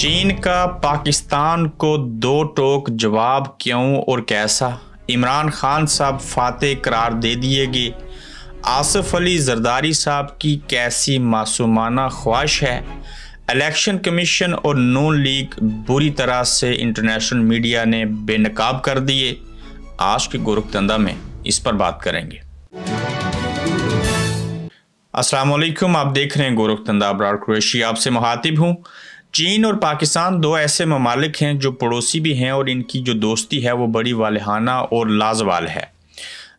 चीन का पाकिस्तान को दो टोक जवाब क्यों और कैसा इमरान खान साहब फातह करार दे गए आसफ अली जरदारी साहब की कैसी मासूमाना ख्वाहिश है इलेक्शन कमीशन और नून लीग बुरी तरह से इंटरनेशनल मीडिया ने बेनकाब कर दिए आज के गोरखतंदा में इस पर बात करेंगे असलम आप देख रहे हैं गोरखधंधा अब्रार क्रेशी आपसे मुखातिब हूँ चीन और पाकिस्तान दो ऐसे ममालिक हैं जो पड़ोसी भी हैं और इनकी जो दोस्ती है वो बड़ी वालहाना और लाजवाल है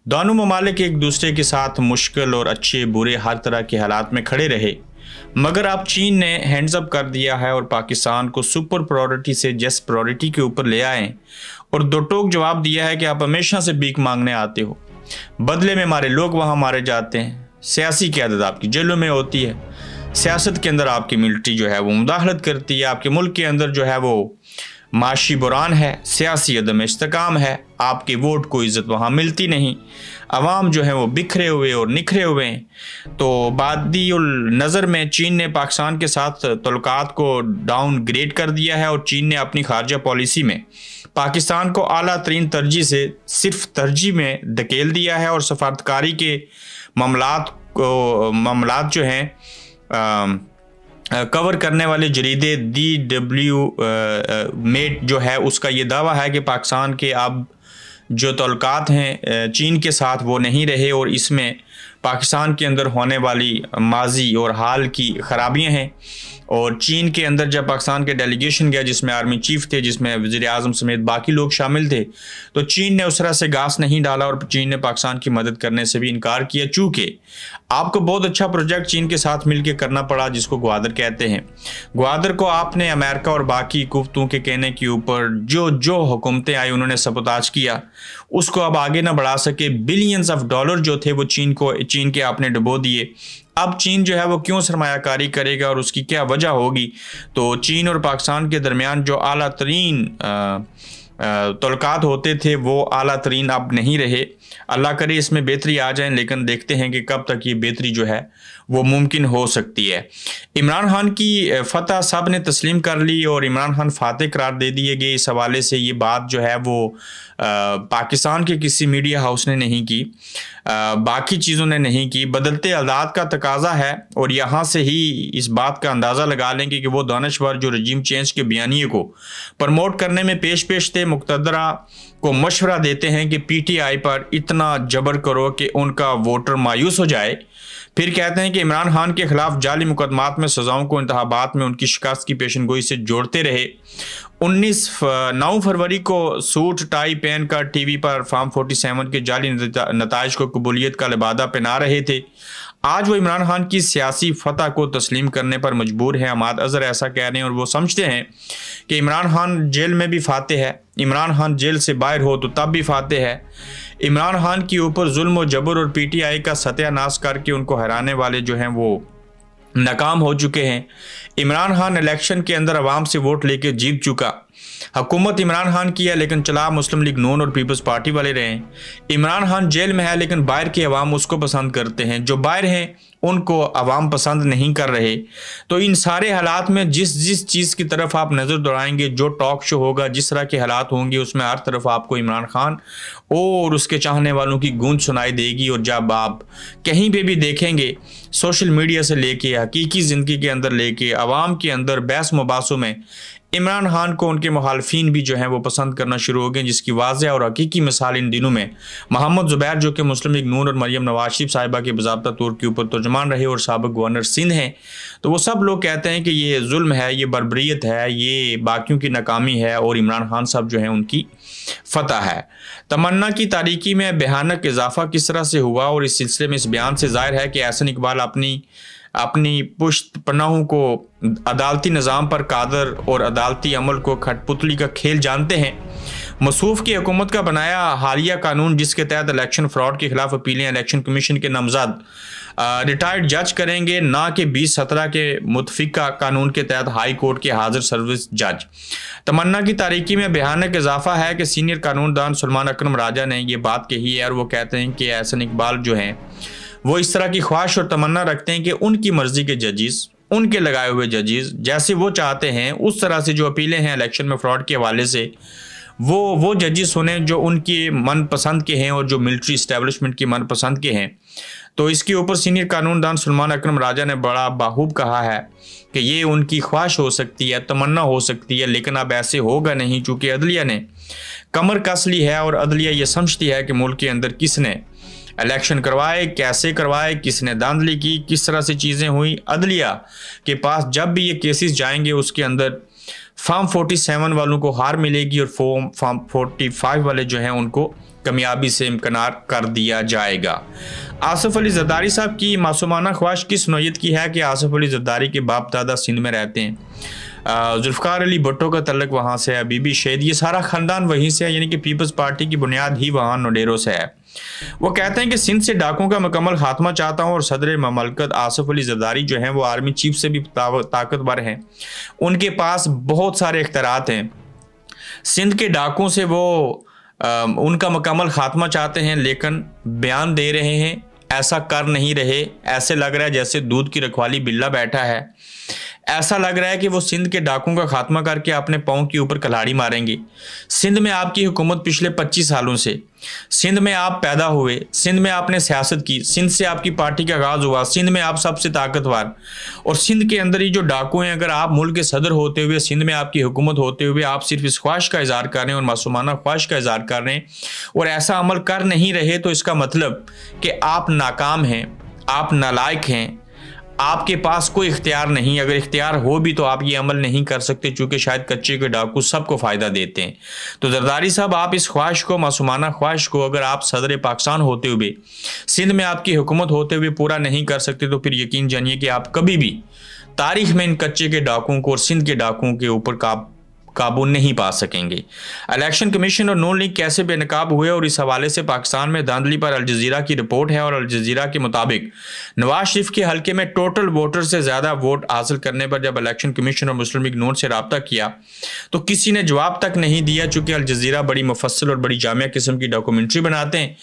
दोनों ममालिक एक दूसरे के साथ मुश्किल और अच्छे बुरे हर तरह के हालात में खड़े रहे मगर अब चीन ने हैंड्सअप कर दिया है और पाकिस्तान को सुपर प्रायोरिटी से जस प्रायोरिटी के ऊपर ले आए और दो टोक जवाब दिया है कि आप हमेशा से बीक मांगने आते हो बदले में हमारे लोग वहाँ मारे जाते हैं सियासी क्यादत आपकी जेलों में होती है सियासत के अंदर आपकी मिलिट्री जो है वो मुदाखलत करती है आपके मुल्क के अंदर जो है वो माशी बुरान है सियासी अदम इसकाम है आपके वोट को इज़्ज़त वहाँ मिलती नहीं आवाम जो है वो बिखरे हुए और निखरे हुए हैं तो बादी नज़र में चीन ने पाकिस्तान के साथ तल्क को डाउन ग्रेड कर दिया है और चीन ने अपनी खारजा पॉलिसी में पाकिस्तान को अला तरीन तरजीह से सिर्फ तरजीह में धकेल दिया है और सफारतकारी के मामला को मामला जो हैं कवर um, uh, करने वाले जरीदे दी डब्ल्यू मेट जो है उसका ये दावा है कि पाकिस्तान के अब जो तलक़ात हैं uh, चीन के साथ वो नहीं रहे और इसमें पाकिस्तान के अंदर होने वाली माजी और हाल की खराबियाँ हैं और चीन के अंदर जब पाकिस्तान के डेलीगेशन गया जिसमें आर्मी चीफ थे जिसमें वजीर अजम समेत बाकी लोग शामिल थे तो चीन ने उस तरह से घास नहीं डाला और चीन ने पाकिस्तान की मदद करने से भी इनकार किया चूँकि आपको बहुत अच्छा प्रोजेक्ट चीन के साथ मिलकर करना पड़ा जिसको ग्वादर कहते हैं ग्वादर को आपने अमेरिका और बाकी कुफ्तों के कहने के ऊपर जो जो हुकूमतें आई उन्होंने सबोताज किया उसको अब आगे ना बढ़ा सके बिलियंस ऑफ डॉलर जो थे वो चीन को चीन के आपने डुबो दिए अब चीन जो है वो क्यों सरमाकारी करेगा और उसकी क्या वजह होगी तो चीन और पाकिस्तान के दरमियान जो अला तरीन तलक़ात होते थे वो अला तरीन अब नहीं रहे अल्लाह करे इसमें बेहतरी आ जाए लेकिन देखते हैं कि कब तक ये बेहतरी जो है वो मुमकिन हो सकती है इमरान खान की फतह सब ने तस्लीम कर ली और इमरान खान फातह करार दे दिए गए इस हवाले से ये बात जो है वो आ, पाकिस्तान के किसी मीडिया हाउस ने नहीं की आ, बाकी चीज़ों ने नहीं की बदलते आदात का तकाजा है और यहाँ से ही इस बात का अंदाज़ा लगा लेंगे कि वो दानशवर जो रजीम चेंज के बयानी को प्रमोट करने में पेश पेश थे मुकतदरा को मशवरा देते हैं कि पीटीआई पर इतना जबर करो कि उनका वोटर मायूस हो जाए फिर कहते हैं कि इमरान खान के खिलाफ जाली मुकदमात में सजाओं को इंतबात में उनकी शिकस्त की पेशन गोई से जोड़ते रहे 19 नौ फरवरी को सूट टाई पहन कर टीवी पर फार्म 47 के जाली नतज को कबूलियत का लिबादा पहना रहे थे आज वो इमरान खान की सियासी फतह को तस्लीम करने पर मजबूर हैं अमाद अजहर ऐसा कह रहे हैं और वो समझते हैं कि इमरान खान जेल में भी फाते है इमरान खान जेल से बाहर हो तो तब भी फाते है इमरान खान के ऊपर जुल्म जबर और पीटीआई का सत्यानाश करके उनको हराने वाले जो हैं वो नाकाम हो चुके हैं इमरान खान इलेक्शन के अंदर आवाम से वोट लेकर जीत चुका हकूमत इमरान खान की है लेकिन चला मुस्लिम लीग नोन और पीपल्स पार्टी वाले रहे इमरान खान जेल में है लेकिन बाहर की आवाम उसको पसंद करते हैं जो बाहर हैं उनको आवाम पसंद नहीं कर रहे तो इन सारे हालात में जिस जिस चीज़ की तरफ आप नज़र दौड़ाएंगे जो टॉक शो होगा जिस तरह के हालात होंगे उसमें हर तरफ आपको इमरान खान और उसके चाहने वालों की गूंज सुनाई देगी और जब आप कहीं पे भी देखेंगे सोशल मीडिया से लेके हकीकी ज़िंदगी के अंदर लेके आवाम के अंदर बैस मुबासों में इमरान खान को उनके मुखालफी भी जो हैं वो पसंद करना शुरू हो गए जिसकी वाज और हकीकी मिसाल इन दिनों में मोहम्मद जुबैर जो कि मुस्लिम लीग नून और मरियम नवाज शरीफ साहिबा के बजाबा तौर के ऊपर तर्जमान रहे और सबक गवर्नर सिंध हैं तो वो सब लोग कहते हैं कि ये जुल्म है ये बरबरीत है ये बाकियों की नाकामी है और इमरान खान साहब जो हैं उनकी फतह है तमन्ना की तारीख़ी में बेहानक इजाफा किस तरह से हुआ और इस सिलसिले में इस बयान से जाहिर है कि एहसन इकबाल अपनी अपनी पुश्त पनाहों को अदालती निज़ाम पर कादर और अदालती अमल को खटपुतली का खेल जानते हैं मसूफ की हुकूमत का बनाया हालिया कानून जिसके तहत इलेक्शन फ्रॉड के खिलाफ अपीलें इलेक्शन कमीशन के नामजद रिटायर्ड जज करेंगे ना कि बीस सत्रह के मुतफिका कानून के तहत हाई कोर्ट के हाजिर सर्विस जज तमन्ना की तारीखी में भयानक इजाफा है कि सीनियर कानूनदान सलमान अक्रम राजा ने यह बात कही है और वो कहते हैं कि एहसन इकबाल जो हैं वो इस तरह की ख्वाहिश और तमन्ना रखते हैं कि उनकी मर्जी के जजिस उनके लगाए हुए जजिस जैसे वो चाहते हैं उस तरह से जो अपीलें हैं इलेक्शन में फ्रॉड के हवाले से वो वो जजिस होने जो उनकी मनपसंद के हैं और जो मिलिट्री इस्टेबलिशमेंट की मनपसंद के हैं तो इसके ऊपर सीनियर कानूनदान सलमान अकरम राजा ने बड़ा बाहूब कहा है कि ये उनकी ख्वाहिश हो सकती है तमन्ना हो सकती है लेकिन अब ऐसे होगा नहीं चूँकि अदलिया ने कमर कस ली है और अदलिया ये समझती है कि मुल्क के अंदर किसने इलेक्शन करवाए कैसे करवाए किसने दांधली की किस तरह से चीज़ें हुई अदलिया के पास जब भी ये केसेस जाएंगे उसके अंदर फॉर्म 47 वालों को हार मिलेगी और फॉर्म फॉर्म 45 वाले जो हैं उनको कमयाबी से इम्कनार कर दिया जाएगा आसफ अली जरदारी साहब की मासूमाना ख्वाहिश किस नोयत की है कि आसफ अली जरदारी के बाप दादा सिंध में रहते हैं जुल्फ़ार अली भुट्टो का तलक वहाँ से है बीबी शहीद ये सारा ख़ानदान वहीं से है यानी कि पीपल्स पार्टी की बुनियाद ही वहाँ नोडेरो से है वो कहते हैं कि सिंध से डाकों का मुकम्मल खात्मा चाहता हूँ और सदर ममलकत आसफ अली जरदारी जो हैं वो आर्मी चीफ से भी ताकतवर हैं उनके पास बहुत सारे अख्तरात हैं सिंध के डाकों से वो आ, उनका मुकम्मल खात्मा चाहते हैं लेकिन बयान दे रहे हैं ऐसा कर नहीं रहे ऐसे लग रहा है जैसे दूध की रखवाली बिल्ला बैठा है ऐसा लग रहा है कि वो सिंध के डाकों का खात्मा करके अपने पाँव के ऊपर कलाड़ी मारेंगे सिंध में आपकी हुकूमत पिछले 25 सालों से सिंध में आप पैदा हुए सिंध में आपने सियासत की सिंध से आपकी पार्टी का आगाज हुआ सिंध में आप सबसे ताकतवर और सिंध के अंदर ये जो डाकू हैं अगर आप मुल्क के सदर होते हुए सिंध में आपकी हुकूमत होते हुए आप सिर्फ इस ख्वाहिश का इजहार कर रहे हैं और मासूमाना ख्वाहिश का इजहार कर रहे हैं और ऐसा अमल कर नहीं रहे तो इसका मतलब कि आप नाकाम हैं आप नालायक हैं आपके पास कोई इख्तियार नहीं अगर इख्तियार हो भी तो आप ये अमल नहीं कर सकते चूँकि शायद कच्चे के डाकू सबको फ़ायदा देते हैं तो जरदारी साहब आप इस ख्वाहिश को मासूमाना ख्वाहिश को अगर आप सदर पाकिस्तान होते हुए सिंध में आपकी हुकूमत होते हुए पूरा नहीं कर सकते तो फिर यकीन जानिए कि आप कभी भी तारीख में इन कच्चे के डाकुओं को और सिंध के डाकुओं के ऊपर का आप काबू नहीं पा सकेंगे इलेक्शन कमीशन और नून लीग कैसे बेनकाब हुए और इस हवाले से पाकिस्तान में धांधली पर अलजीरा की रिपोर्ट है और अलजीरा के मुताबिक नवाज शरीफ के हल्के में टोटल वोटर से ज़्यादा वोट हासिल करने पर जब इलेक्शन कमीशन और मुस्लिम लीग नून से रबता किया तो किसी ने जवाब तक नहीं दिया चूंकि अलजीरा बड़ी मुफसल और बड़ी जामिया किस्म की डॉक्यूमेंट्री बनाते हैं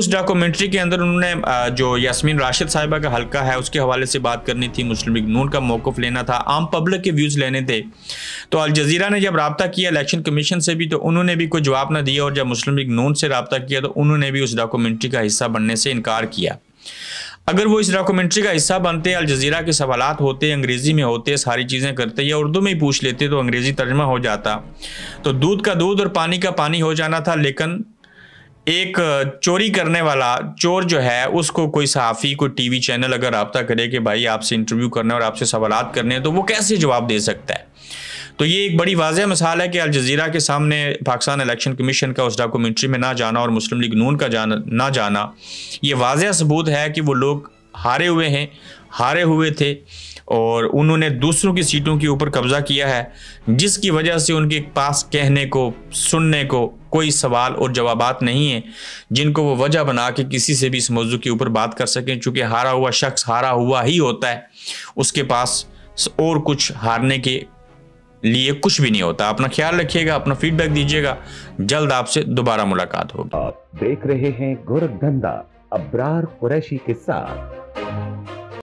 उस डॉक्यूमेंट्री के अंदर उन्होंने जो यासमीन राशिद साहिबा का हल्का है उसके हवाले से बात करनी थी मुस्लिम लीग नून का मौकफ लेना था आम पब्लिक के व्यूज़ लेने थे तो अलजीरा ने जब रबता किया इलेक्शन कमीशन से भी तो उन्होंने भी कोई जवाब ना दिया और जब मुस्लिम लीग नून से रबता किया तो उन्होंने भी उस डॉक्यूमेंट्री का हिस्सा बनने से इनकार किया अगर वो इस डॉक्यूमेंट्री का हिस्सा बनते अल जजीरा के सवाल होते अंग्रेज़ी में होते सारी चीज़ें करते या उर्दू में ही पूछ लेते तो अंग्रेज़ी तर्जमा हो जाता तो दूध का दूध और पानी का पानी हो जाना था लेकिन एक चोरी करने वाला चोर जो है उसको कोई सहाफ़ी कोई टीवी चैनल अगर रबता करे कि भाई आपसे इंटरव्यू करना और आपसे सवाल करने हैं तो वो कैसे जवाब दे सकता है तो ये एक बड़ी वाजह मिसाल है कि जजीरा के सामने पाकिस्तान इलेक्शन कमीशन का उस डॉक्यूमेंट्री में ना जाना और मुस्लिम लीग नून का जाना ना जाना ये वाजह सबूत है कि वो लोग हारे हुए हैं हारे हुए थे और उन्होंने दूसरों की सीटों के ऊपर कब्जा किया है जिसकी वजह से उनके पास कहने को सुनने को कोई सवाल और जवाब नहीं है जिनको वो वजह बना के किसी से भी इस मौजू के ऊपर बात कर सकें चूँकि हारा हुआ शख्स हारा हुआ ही होता है उसके पास और कुछ हारने के लिए कुछ भी नहीं होता अपना ख्याल रखिएगा अपना फीडबैक दीजिएगा जल्द आपसे दोबारा मुलाकात होगी आप देख रहे हैं गोरखधंधा अब्रार कुरैशी के साथ